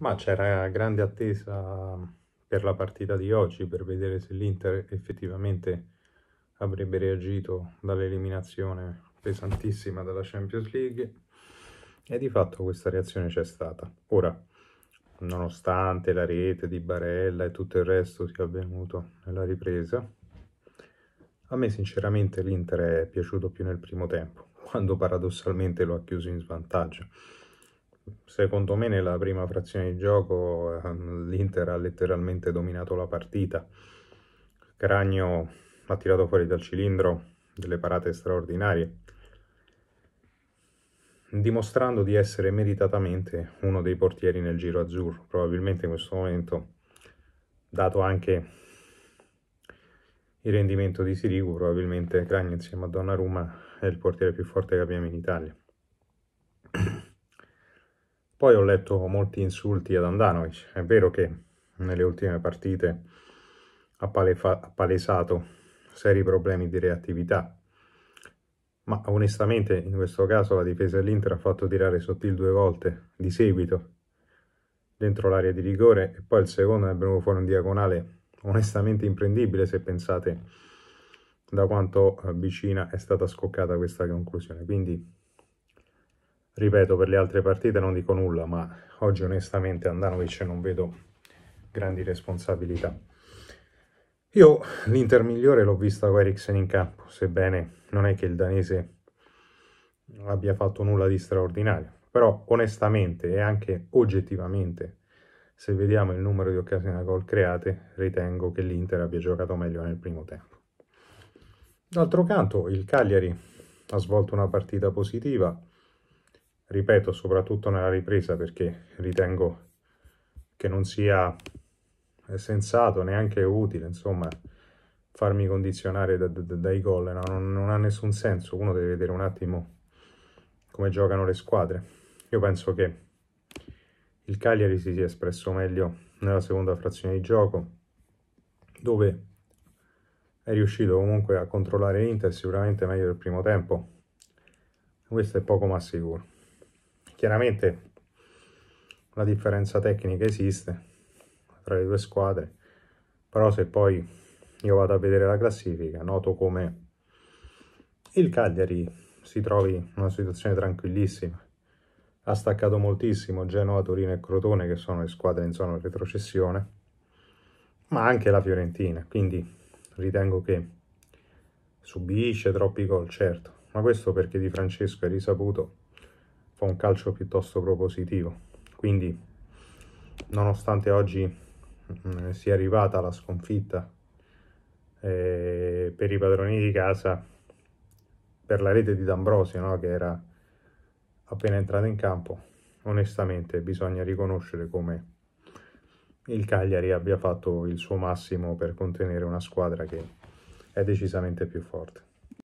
Ma c'era grande attesa per la partita di oggi, per vedere se l'Inter effettivamente avrebbe reagito dall'eliminazione pesantissima dalla Champions League e di fatto questa reazione c'è stata. Ora, nonostante la rete di Barella e tutto il resto sia avvenuto nella ripresa, a me sinceramente l'Inter è piaciuto più nel primo tempo, quando paradossalmente lo ha chiuso in svantaggio secondo me nella prima frazione di gioco ehm, l'Inter ha letteralmente dominato la partita. Cragno ha tirato fuori dal cilindro delle parate straordinarie, dimostrando di essere meritatamente uno dei portieri nel giro azzurro. Probabilmente in questo momento, dato anche il rendimento di Sirigu, probabilmente Cragno insieme a Donnarumma è il portiere più forte che abbiamo in Italia. Poi ho letto molti insulti ad Andanovic, è vero che nelle ultime partite ha palesato seri problemi di reattività, ma onestamente in questo caso la difesa dell'Inter ha fatto tirare Sottil due volte di seguito dentro l'area di rigore e poi il secondo è venuto fuori un diagonale onestamente imprendibile se pensate da quanto eh, vicina è stata scoccata questa conclusione. Quindi Ripeto, per le altre partite non dico nulla, ma oggi onestamente Andanovic non vedo grandi responsabilità. Io l'Inter migliore l'ho vista con Eriksen in campo, sebbene non è che il danese abbia fatto nulla di straordinario. Però onestamente e anche oggettivamente, se vediamo il numero di occasioni da gol create, ritengo che l'Inter abbia giocato meglio nel primo tempo. D'altro canto, il Cagliari ha svolto una partita positiva, ripeto soprattutto nella ripresa perché ritengo che non sia sensato neanche utile insomma farmi condizionare da, da, dai gol no? non, non, ha nessun senso uno deve vedere un attimo come giocano le squadre io penso che il Cagliari si sia espresso meglio nella seconda frazione di gioco dove è riuscito comunque a controllare l'Inter sicuramente meglio del primo tempo questo è poco ma sicuro Chiaramente la differenza tecnica esiste tra le due squadre, però se poi io vado a vedere la classifica, noto come il Cagliari si trovi in una situazione tranquillissima. Ha staccato moltissimo Genova, Torino e Crotone, che sono le squadre in zona retrocessione, ma anche la Fiorentina, quindi ritengo che subisce troppi gol, certo, ma questo perché di Francesco è risaputo fa un calcio piuttosto propositivo. Quindi, nonostante oggi mm, eh, sia arrivata la sconfitta eh, per i padroni di casa, per la rete di D'Ambrosio, no? che era appena entrata in campo, onestamente bisogna riconoscere come il Cagliari abbia fatto il suo massimo per contenere una squadra che è decisamente più forte.